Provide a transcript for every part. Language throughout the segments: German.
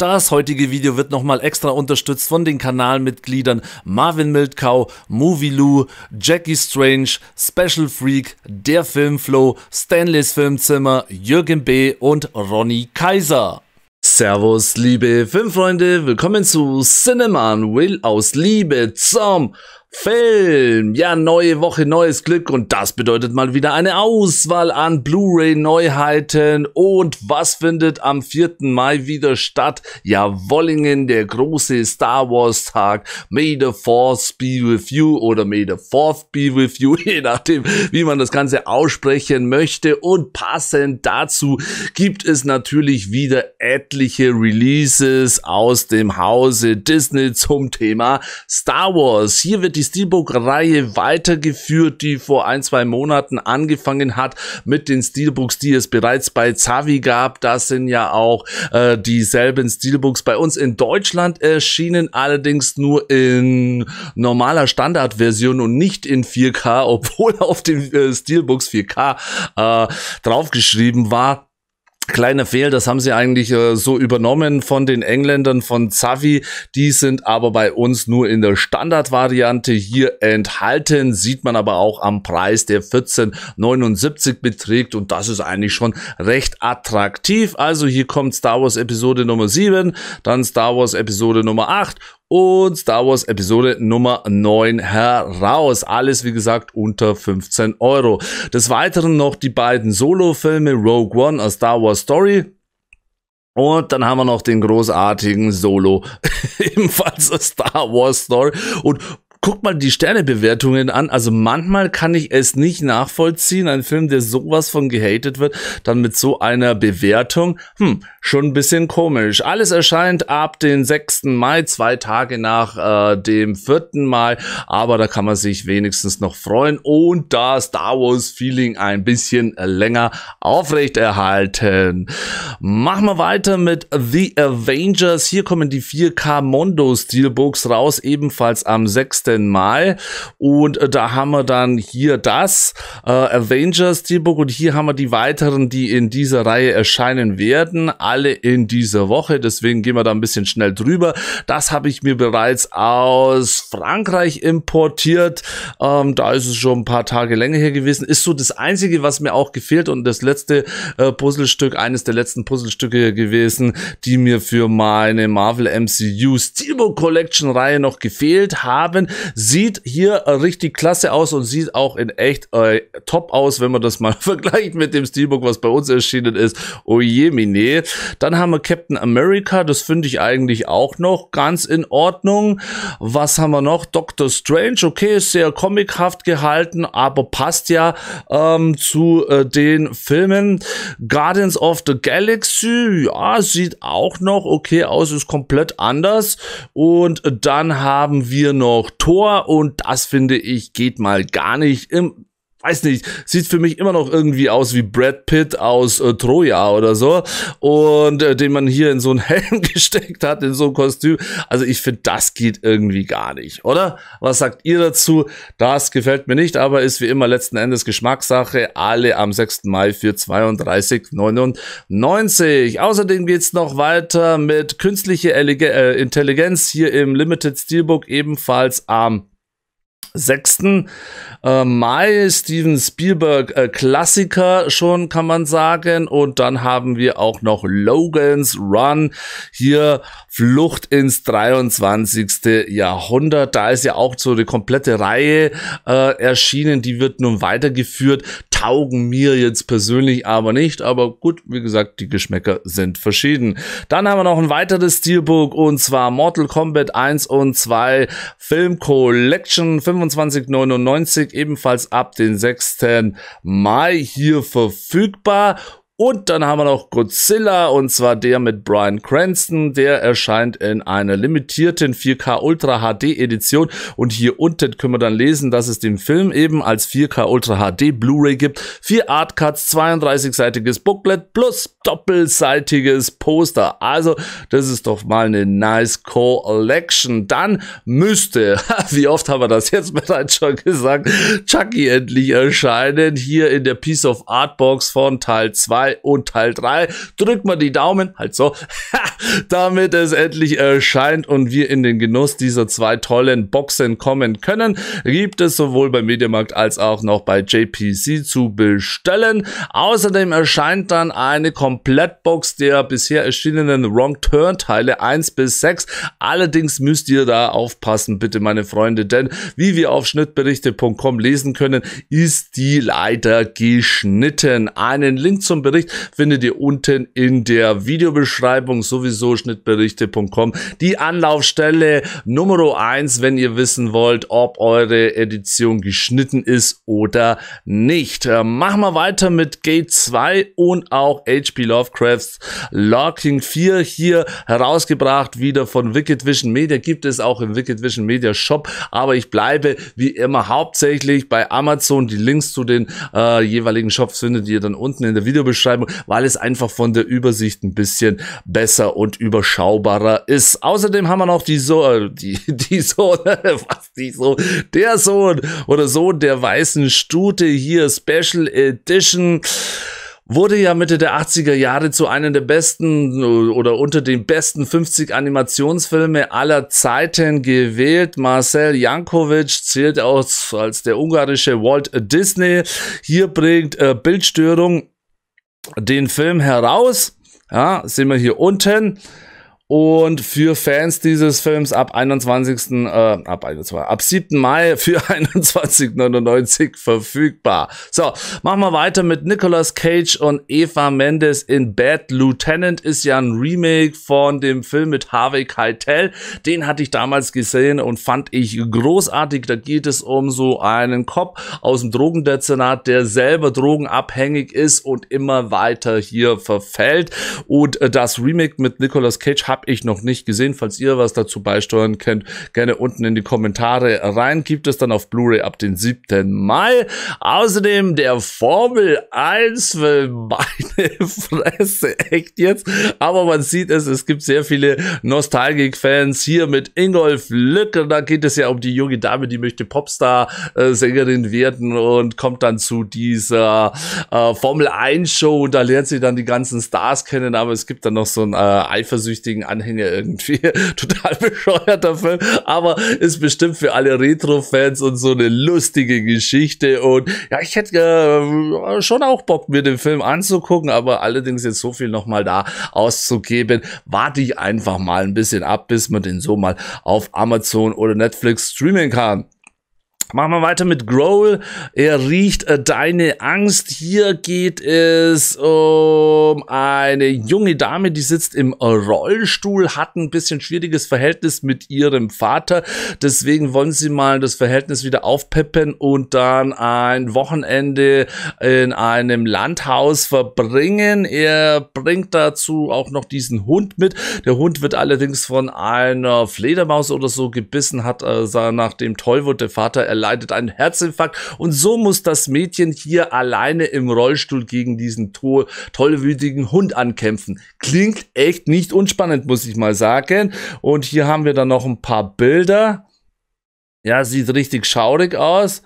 Das heutige Video wird nochmal extra unterstützt von den Kanalmitgliedern Marvin Mildkau, Movie Lou, Jackie Strange, Special Freak, Der Filmflow, Stanleys Filmzimmer, Jürgen B. und Ronny Kaiser. Servus, liebe Filmfreunde, willkommen zu Cinema Will aus Liebe zum Film. Ja, neue Woche, neues Glück und das bedeutet mal wieder eine Auswahl an Blu-ray-Neuheiten. Und was findet am 4. Mai wieder statt? Ja, Wollingen, der große Star Wars-Tag. May the Force be with you oder May the Fourth be with you, je nachdem, wie man das Ganze aussprechen möchte. Und passend dazu gibt es natürlich wieder etliche Releases aus dem Hause Disney zum Thema Star Wars. Hier wird die die Steelbook-Reihe weitergeführt, die vor ein, zwei Monaten angefangen hat mit den Steelbooks, die es bereits bei Zavi gab. Das sind ja auch äh, dieselben Steelbooks bei uns in Deutschland erschienen, allerdings nur in normaler Standardversion und nicht in 4K, obwohl auf den äh, Steelbooks 4K äh, draufgeschrieben war kleiner Fehl, das haben sie eigentlich äh, so übernommen von den Engländern von Zavi. Die sind aber bei uns nur in der Standardvariante hier enthalten. Sieht man aber auch am Preis, der 14,79 beträgt und das ist eigentlich schon recht attraktiv. Also hier kommt Star Wars Episode Nummer 7, dann Star Wars Episode Nummer 8 und Star Wars Episode Nummer 9 heraus. Alles, wie gesagt, unter 15 Euro. Des Weiteren noch die beiden Solo-Filme Rogue One, A Star Wars Story, und dann haben wir noch den großartigen Solo, ebenfalls Star Wars Story. Und guck mal die Sternebewertungen an. Also manchmal kann ich es nicht nachvollziehen, ein Film, der sowas von gehatet wird, dann mit so einer Bewertung. Hm, schon ein bisschen komisch. Alles erscheint ab den 6. Mai, zwei Tage nach äh, dem 4. Mai, aber da kann man sich wenigstens noch freuen und das Star Wars Feeling ein bisschen länger aufrechterhalten. Machen wir weiter mit The Avengers. Hier kommen die 4K Mondo Steelbooks raus, ebenfalls am 6. Mai und äh, da haben wir dann hier das äh, Avengers Steelbook und hier haben wir die weiteren, die in dieser Reihe erscheinen werden alle in dieser Woche. Deswegen gehen wir da ein bisschen schnell drüber. Das habe ich mir bereits aus Frankreich importiert. Ähm, da ist es schon ein paar Tage länger her gewesen. Ist so das Einzige, was mir auch gefehlt und das letzte äh, Puzzlestück, eines der letzten Puzzlestücke gewesen, die mir für meine Marvel MCU Steelbook Collection Reihe noch gefehlt haben. Sieht hier äh, richtig klasse aus und sieht auch in echt äh, top aus, wenn man das mal vergleicht mit dem Steelbook, was bei uns erschienen ist. Oh mine. Dann haben wir Captain America, das finde ich eigentlich auch noch ganz in Ordnung. Was haben wir noch? Doctor Strange, okay, ist sehr comichaft gehalten, aber passt ja ähm, zu äh, den Filmen. Guardians of the Galaxy, ja, sieht auch noch okay aus, ist komplett anders. Und dann haben wir noch Thor und das finde ich geht mal gar nicht. Im weiß nicht, sieht für mich immer noch irgendwie aus wie Brad Pitt aus äh, Troja oder so und äh, den man hier in so einen Helm gesteckt hat, in so ein Kostüm. Also ich finde, das geht irgendwie gar nicht, oder? Was sagt ihr dazu? Das gefällt mir nicht, aber ist wie immer letzten Endes Geschmackssache. Alle am 6. Mai für 32,99. Außerdem geht's noch weiter mit künstliche äh, Intelligenz hier im Limited Steelbook ebenfalls am 6. Äh, Mai, Steven Spielberg äh, Klassiker schon, kann man sagen. Und dann haben wir auch noch Logans Run. Hier Flucht ins 23. Jahrhundert. Da ist ja auch so eine komplette Reihe äh, erschienen. Die wird nun weitergeführt. Taugen mir jetzt persönlich aber nicht. Aber gut, wie gesagt, die Geschmäcker sind verschieden. Dann haben wir noch ein weiteres Steelbook und zwar Mortal Kombat 1 und 2 Film Collection. 25,99 ebenfalls ab den 6. Mai hier verfügbar und dann haben wir noch Godzilla und zwar der mit Brian Cranston. Der erscheint in einer limitierten 4K Ultra HD Edition. Und hier unten können wir dann lesen, dass es den Film eben als 4K Ultra HD Blu-ray gibt. Vier Artcuts, 32-seitiges Booklet plus doppelseitiges Poster. Also, das ist doch mal eine nice Collection. Dann müsste, wie oft haben wir das jetzt bereits schon gesagt, Chucky endlich erscheinen. Hier in der Piece of Art Box von Teil 2 2 und Teil 3. Drückt mal die Daumen, halt so, damit es endlich erscheint und wir in den Genuss dieser zwei tollen Boxen kommen können. Gibt es sowohl bei Mediamarkt als auch noch bei JPC zu bestellen. Außerdem erscheint dann eine Komplettbox der bisher erschienenen Wrong Turn Teile 1 bis 6. Allerdings müsst ihr da aufpassen, bitte meine Freunde, denn wie wir auf schnittberichte.com lesen können, ist die leider geschnitten. Einen Link zum Bericht Schnittbericht findet ihr unten in der Videobeschreibung sowieso schnittberichte.com. Die Anlaufstelle Nummer 1, wenn ihr wissen wollt, ob eure Edition geschnitten ist oder nicht. Äh, machen wir weiter mit Gate 2 und auch HP Lovecrafts Locking 4 hier herausgebracht, wieder von Wicked Vision Media. Gibt es auch im Wicked Vision Media Shop, aber ich bleibe wie immer hauptsächlich bei Amazon. Die Links zu den äh, jeweiligen Shops findet ihr dann unten in der Videobeschreibung Zuschreibung, weil es einfach von der Übersicht ein bisschen besser und überschaubarer ist. Außerdem haben wir noch die so äh, die die Sohn, was die so der Sohn oder Sohn der weißen Stute hier Special Edition wurde ja Mitte der 80er Jahre zu einem der besten äh, oder unter den besten 50 Animationsfilme aller Zeiten gewählt. Marcel Jankovic zählt auch als der ungarische Walt Disney. Hier bringt äh, Bildstörung den Film heraus. Ja, sehen wir hier unten. Und für Fans dieses Films ab 21. Äh, ab 21. ab 7. Mai für 21,99 verfügbar. So, machen wir weiter mit Nicolas Cage und Eva Mendes in Bad Lieutenant ist ja ein Remake von dem Film mit Harvey Keitel. Den hatte ich damals gesehen und fand ich großartig. Da geht es um so einen Cop aus dem Drogendezernat, der selber drogenabhängig ist und immer weiter hier verfällt. Und äh, das Remake mit Nicolas Cage hat habe ich noch nicht gesehen. Falls ihr was dazu beisteuern könnt, gerne unten in die Kommentare rein. Gibt es dann auf Blu-ray ab den 7. Mai. Außerdem der Formel 1 für meine Fresse. Echt jetzt? Aber man sieht es, es gibt sehr viele Nostalgik-Fans hier mit Ingolf Lücker. Da geht es ja um die junge Dame, die möchte Popstar-Sängerin äh, werden und kommt dann zu dieser äh, Formel 1-Show. Da lernt sie dann die ganzen Stars kennen, aber es gibt dann noch so einen äh, eifersüchtigen Anhänger irgendwie. Total bescheuerter Film, aber ist bestimmt für alle Retro-Fans und so eine lustige Geschichte. Und ja, ich hätte äh, schon auch Bock, mir den Film anzugucken, aber allerdings jetzt so viel nochmal da auszugeben, warte ich einfach mal ein bisschen ab, bis man den so mal auf Amazon oder Netflix streamen kann. Machen wir weiter mit Growl. Er riecht äh, deine Angst. Hier geht es um eine junge Dame, die sitzt im Rollstuhl, hat ein bisschen schwieriges Verhältnis mit ihrem Vater. Deswegen wollen sie mal das Verhältnis wieder aufpeppen und dann ein Wochenende in einem Landhaus verbringen. Er bringt dazu auch noch diesen Hund mit. Der Hund wird allerdings von einer Fledermaus oder so gebissen, hat äh, nach dem Tollwut der Vater erlebt erleidet einen Herzinfarkt und so muss das Mädchen hier alleine im Rollstuhl gegen diesen to tollwütigen Hund ankämpfen. Klingt echt nicht unspannend, muss ich mal sagen. Und hier haben wir dann noch ein paar Bilder. Ja, sieht richtig schaurig aus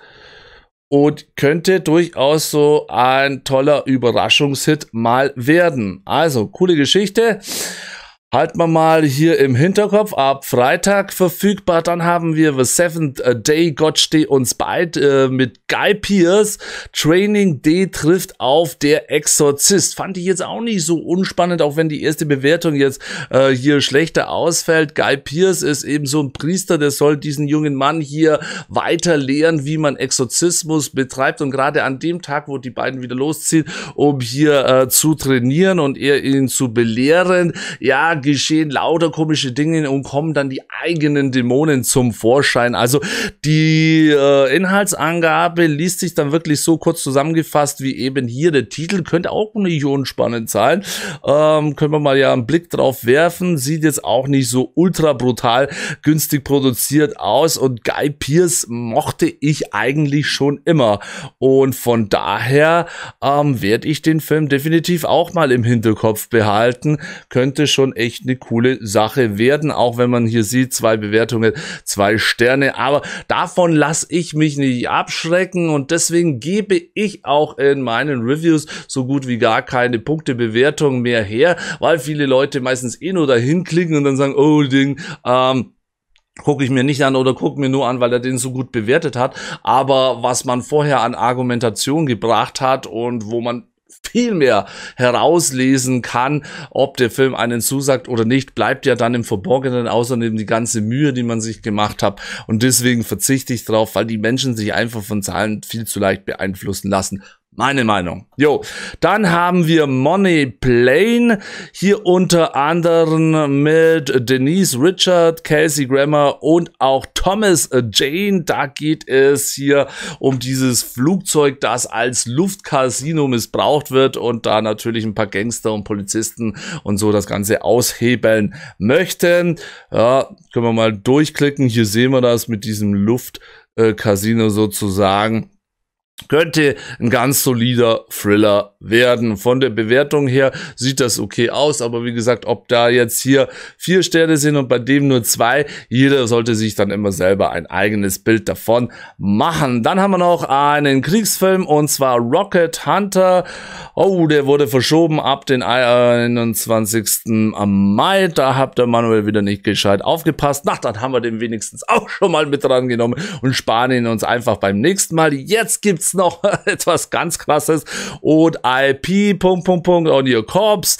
und könnte durchaus so ein toller Überraschungshit mal werden. Also, coole Geschichte. Halt mal mal hier im Hinterkopf, ab Freitag verfügbar, dann haben wir The Seventh äh, Day, Gott steh uns bald äh, mit Guy Pierce. Training D trifft auf der Exorzist. Fand ich jetzt auch nicht so unspannend, auch wenn die erste Bewertung jetzt äh, hier schlechter ausfällt. Guy Pierce ist eben so ein Priester, der soll diesen jungen Mann hier weiter lehren, wie man Exorzismus betreibt und gerade an dem Tag, wo die beiden wieder losziehen, um hier äh, zu trainieren und er ihn zu belehren, ja, geschehen lauter komische Dinge und kommen dann die eigenen Dämonen zum Vorschein. Also die äh, Inhaltsangabe liest sich dann wirklich so kurz zusammengefasst wie eben hier. Der Titel könnte auch nicht unspannend sein. Ähm, können wir mal ja einen Blick drauf werfen. Sieht jetzt auch nicht so ultra brutal günstig produziert aus und Guy Pierce mochte ich eigentlich schon immer. Und von daher ähm, werde ich den Film definitiv auch mal im Hinterkopf behalten. Könnte schon echt echt eine coole Sache werden. Auch wenn man hier sieht, zwei Bewertungen, zwei Sterne. Aber davon lasse ich mich nicht abschrecken und deswegen gebe ich auch in meinen Reviews so gut wie gar keine Punktebewertung mehr her, weil viele Leute meistens eh nur dahin klicken und dann sagen, oh Ding, ähm, gucke ich mir nicht an oder gucke mir nur an, weil er den so gut bewertet hat. Aber was man vorher an Argumentation gebracht hat und wo man viel mehr herauslesen kann, ob der Film einen zusagt oder nicht, bleibt ja dann im Verborgenen, außerdem die ganze Mühe, die man sich gemacht hat. Und deswegen verzichte ich drauf, weil die Menschen sich einfach von Zahlen viel zu leicht beeinflussen lassen. Meine Meinung. Jo, dann haben wir Money Plane hier unter anderem mit Denise Richard, Casey Grammer und auch Thomas äh, Jane. Da geht es hier um dieses Flugzeug, das als Luftcasino missbraucht wird und da natürlich ein paar Gangster und Polizisten und so das Ganze aushebeln möchten. Ja, können wir mal durchklicken. Hier sehen wir das mit diesem Luftcasino sozusagen. Könnte ein ganz solider Thriller werden. Von der Bewertung her sieht das okay aus, aber wie gesagt, ob da jetzt hier vier Sterne sind und bei dem nur zwei, jeder sollte sich dann immer selber ein eigenes Bild davon machen. Dann haben wir noch einen Kriegsfilm und zwar Rocket Hunter. Oh, der wurde verschoben ab den 21. Mai. Da habt ihr Manuel wieder nicht gescheit aufgepasst. Na, dann haben wir den wenigstens auch schon mal mit dran genommen und sparen ihn uns einfach beim nächsten Mal. Jetzt gibt's jetzt noch etwas ganz krasses und IP, Punkt, Punkt, Punkt, on your corpse.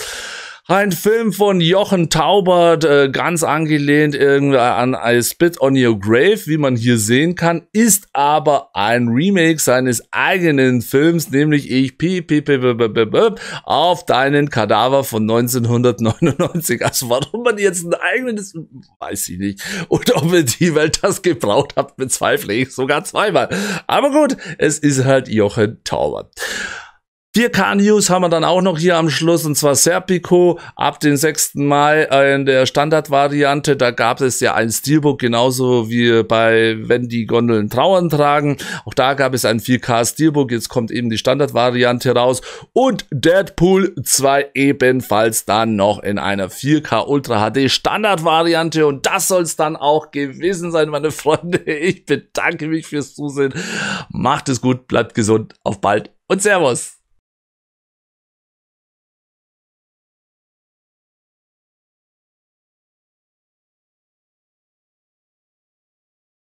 Ein Film von Jochen Taubert, äh, ganz angelehnt irgendwie an I Spit on Your Grave, wie man hier sehen kann, ist aber ein Remake seines eigenen Films, nämlich Ich piep, piep, piep, piep, piep, auf deinen Kadaver von 1999. Also warum man jetzt ein eigenes, weiß ich nicht. Und ob die Welt das gebraucht hat, bezweifle ich sogar zweimal. Aber gut, es ist halt Jochen Taubert. 4K News haben wir dann auch noch hier am Schluss und zwar Serpico ab dem 6. Mai äh, in der Standardvariante. Da gab es ja ein Steelbook, genauso wie bei Wenn die Gondeln Trauern tragen. Auch da gab es ein 4K Steelbook. Jetzt kommt eben die Standardvariante raus und Deadpool 2 ebenfalls dann noch in einer 4K Ultra HD Standardvariante. Und das soll es dann auch gewesen sein, meine Freunde. Ich bedanke mich fürs Zusehen. Macht es gut, bleibt gesund. Auf bald und Servus.